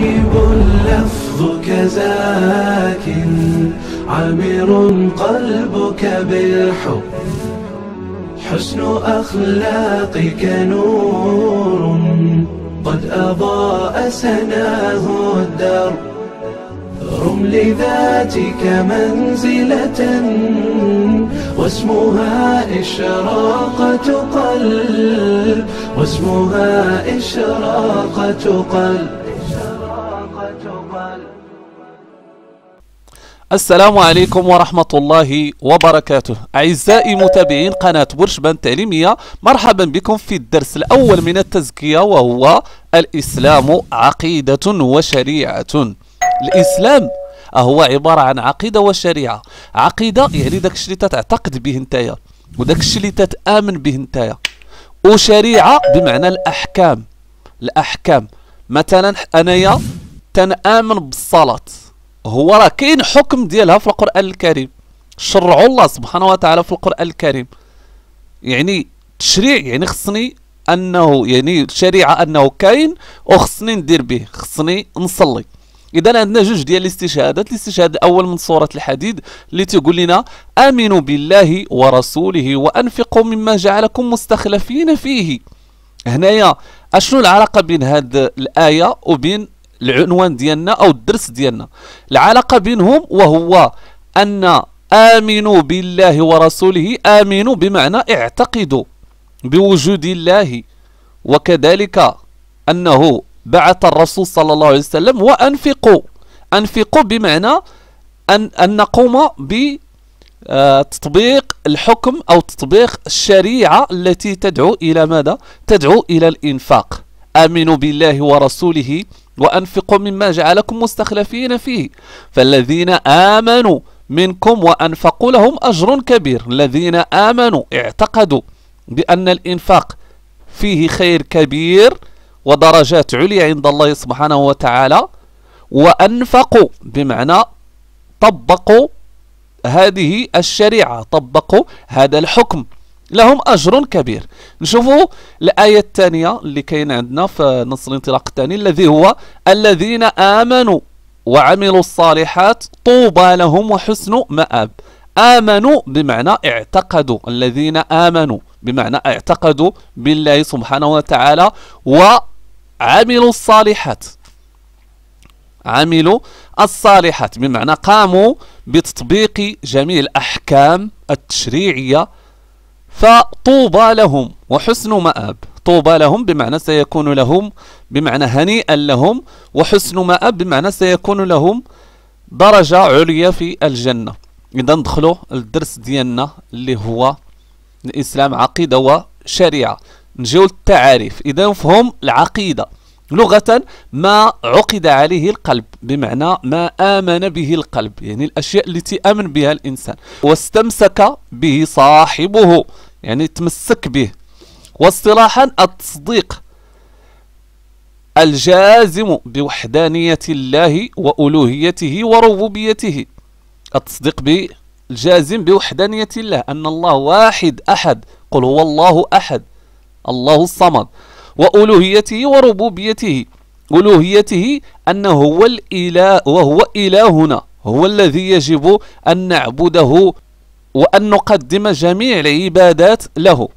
طيب لفظك زاك عامر قلبك بالحب حسن أخلاقك نور قد أضاء سناه الدر رم لذاتك منزلة واسمها إشراقة قلب واسمها إشراقة قلب السلام عليكم ورحمة الله وبركاته أعزائي متابعين قناة برشبان تعليمية مرحبا بكم في الدرس الأول من التزكية وهو الإسلام عقيدة وشريعة الإسلام هو عبارة عن عقيدة وشريعة عقيدة يعني داك الشيء اللي به نتايا وداك الشيء اللي تتآمن به نتايا وشريعة بمعنى الأحكام الأحكام مثلا أنايا تنآمن بالصلاة هو راه كاين حكم ديالها في القران الكريم شرعوا الله سبحانه وتعالى في القران الكريم يعني تشريع يعني خصني انه يعني الشريعه انه كاين وخصني ندير به خصني نصلي اذا عندنا جوج ديال الاستشهادات الاستشهاد الاول من سوره الحديد اللي تيقول لنا امنوا بالله ورسوله وانفقوا مما جعلكم مستخلفين فيه هنايا اشنو العلاقه بين هذه الايه وبين العنوان ديالنا او الدرس ديالنا العلاقه بينهم وهو ان امنوا بالله ورسوله امنوا بمعنى اعتقدوا بوجود الله وكذلك انه بعث الرسول صلى الله عليه وسلم وانفقوا انفقوا بمعنى ان ان نقوم ب آه، تطبيق الحكم او تطبيق الشريعه التي تدعو الى ماذا تدعو الى الانفاق امنوا بالله ورسوله وأنفقوا مما جعلكم مستخلفين فيه فالذين آمنوا منكم وأنفقوا لهم أجر كبير الذين آمنوا اعتقدوا بأن الإنفاق فيه خير كبير ودرجات عليا عند الله سبحانه وتعالى وأنفقوا بمعنى طبقوا هذه الشريعة طبقوا هذا الحكم لهم أجر كبير نشوفوا الآية الثانية اللي كاين عندنا في نص الانطلاق الثاني الذي هو الذين آمنوا وعملوا الصالحات طوبى لهم وحسن مآب آمنوا بمعنى اعتقدوا الذين آمنوا بمعنى اعتقدوا بالله سبحانه وتعالى وعملوا الصالحات عملوا الصالحات بمعنى قاموا بتطبيق جميع الأحكام التشريعية فطوبى لهم وحسن مآب طوبى لهم بمعنى سيكون لهم بمعنى هنيئا لهم وحسن مآب بمعنى سيكون لهم درجة عليا في الجنة إذا ندخلوا للدرس ديالنا اللي هو الإسلام عقيدة وشريعة نجيو للتعاريف إذا نفهم العقيدة لغة ما عقد عليه القلب بمعنى ما آمن به القلب يعني الأشياء التي آمن بها الإنسان واستمسك به صاحبه يعني تمسك به واصطلاحا التصديق الجازم بوحدانية الله وألوهيته وربوبيته التصديق الجازم بوحدانية الله أن الله واحد أحد قل هو الله أحد الله الصمد وألوهيته وربوبيته ألوهيته أنه هو الإله وهو إلهنا هو الذي يجب أن نعبده وأن نقدم جميع العبادات له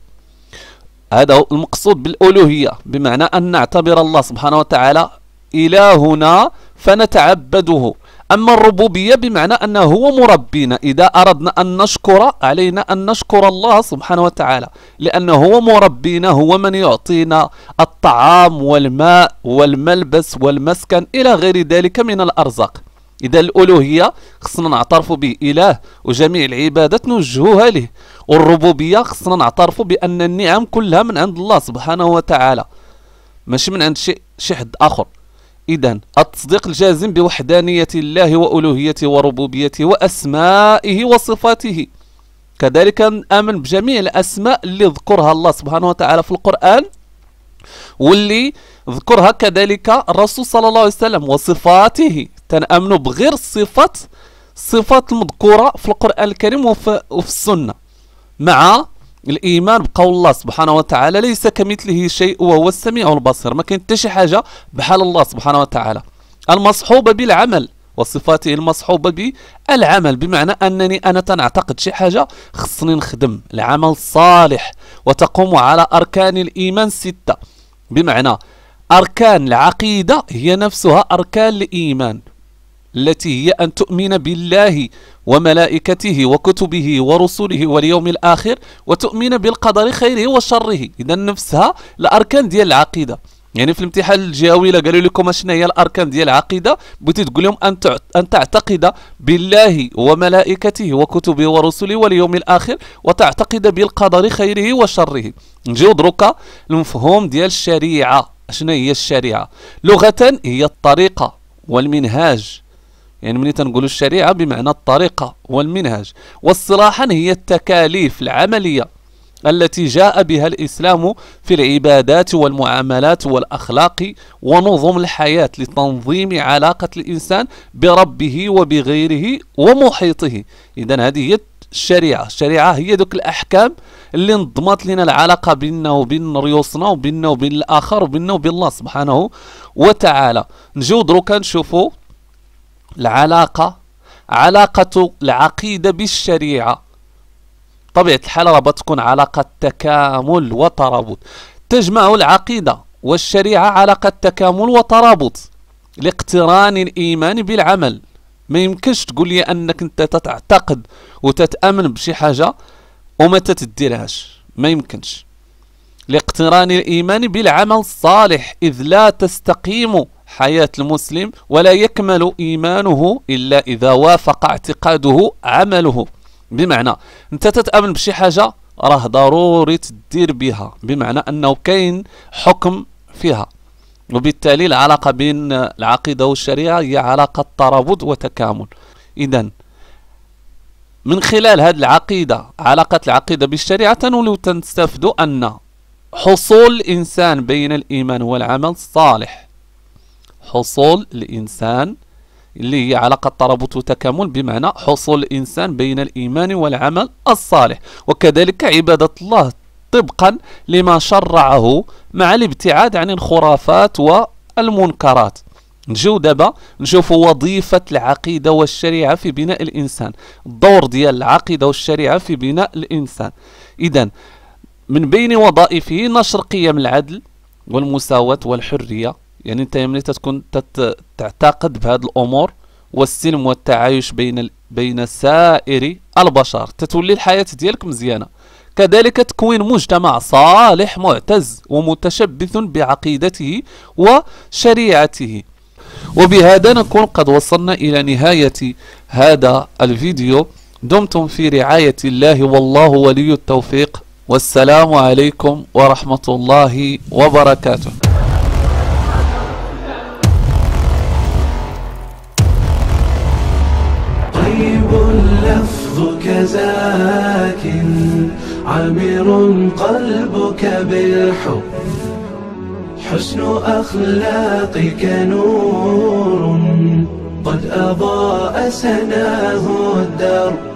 هذا هو المقصود بالألوهية بمعنى أن نعتبر الله سبحانه وتعالى إلهنا فنتعبده أما الربوبية بمعنى أنه هو مربينا إذا أردنا أن نشكر علينا أن نشكر الله سبحانه وتعالى لأنه هو مربينا هو من يعطينا الطعام والماء والملبس والمسكن إلى غير ذلك من الأرزاق اذا الالوهيه خصنا نعترفوا به اله وجميع العبادات نوجهوها له والربوبيه خصنا نعترفوا بان النعم كلها من عند الله سبحانه وتعالى ماشي من عند شي, شي حد اخر اذا التصديق الجازم بوحدانيه الله والوهيته وربوبيته واسمائه وصفاته كذلك نامن بجميع الاسماء اللي ذكرها الله سبحانه وتعالى في القران واللي ذكرها كذلك الرسول صلى الله عليه وسلم وصفاته تنامنوا بغير الصفات الصفات المذكوره في القران الكريم وفي, وفي السنه مع الايمان بقول الله سبحانه وتعالى ليس كمثله شيء وهو السميع البصير ما كاين حتى شي حاجه بحال الله سبحانه وتعالى المصحوبه بالعمل وصفاته المصحوبه بالعمل بمعنى انني انا تنعتقد شي حاجه خصني نخدم العمل الصالح وتقوم على اركان الايمان سته بمعنى اركان العقيده هي نفسها اركان الايمان التي هي أن تؤمن بالله وملائكته وكتبه ورسله واليوم الآخر وتؤمن بالقدر خيره وشره إذا نفسها الأركان ديال العقيدة يعني في الامتحان الجهوي الا قالوا لكم اشنا هي الاركان ديال العقيده بغيتي تقول لهم ان ان تعتقد بالله وملائكته وكتبه ورسله واليوم الاخر وتعتقد بالقدر خيره وشره نجيو دروكا المفهوم ديال الشريعه اشنا هي الشريعه لغه هي الطريقه والمنهاج يعني ملي تنقولوا الشريعة بمعنى الطريقة والمنهج والصلاحا هي التكاليف العملية التي جاء بها الإسلام في العبادات والمعاملات والأخلاق ونظم الحياة لتنظيم علاقة الإنسان بربه وبغيره ومحيطه إذا هذه هي الشريعة الشريعة هي ذوك الأحكام اللي نظمت لنا العلاقة بيننا وبين ريوسنا وبيننا وبين الآخر وبيننا وبين الله سبحانه وتعالى نجيو دروكا نشوفوا العلاقة علاقة العقيدة بالشريعة طبيعة الحال راه تكون علاقة تكامل وترابط تجمع العقيدة والشريعة علاقة تكامل وترابط لاقتران الإيمان بالعمل ما يمكنش تقول لي أنك أنت تتعتقد وتتأمن بشي حاجة وما تتديرهاش ما يمكنش لاقتران الإيمان بالعمل الصالح إذ لا تستقيم حياة المسلم ولا يكمل إيمانه إلا إذا وافق اعتقاده عمله بمعنى أنت تتأمن بشي حاجة راه ضروري تدير بها بمعنى أنه كاين حكم فيها وبالتالي العلاقة بين العقيدة والشريعة هي علاقة ترابط وتكامل إذا من خلال هذه العقيدة علاقة العقيدة بالشريعة تنولي تستفد أن حصول الإنسان بين الإيمان والعمل الصالح حصول الإنسان اللي هي علاقة ترابط وتكامل بمعنى حصول الإنسان بين الإيمان والعمل الصالح وكذلك عبادة الله طبقا لما شرعه مع الابتعاد عن الخرافات والمنكرات نجيو دابا نشوفوا وظيفة العقيدة والشريعة في بناء الإنسان الدور ديال العقيدة والشريعة في بناء الإنسان إذا من بين وظائفه نشر قيم العدل والمساواة والحرية يعني انت ملي تتكون تعتقد بهذه الامور والسلم والتعايش بين بين سائر البشر تتولي الحياه ديالك مزيانه كذلك تكوين مجتمع صالح معتز ومتشبث بعقيدته وشريعته وبهذا نكون قد وصلنا إلى نهاية هذا الفيديو دمتم في رعاية الله والله ولي التوفيق والسلام عليكم ورحمة الله وبركاته حفظك زاك عامر قلبك بالحب حسن أخلاقك نور قد أضاء سناه الدرب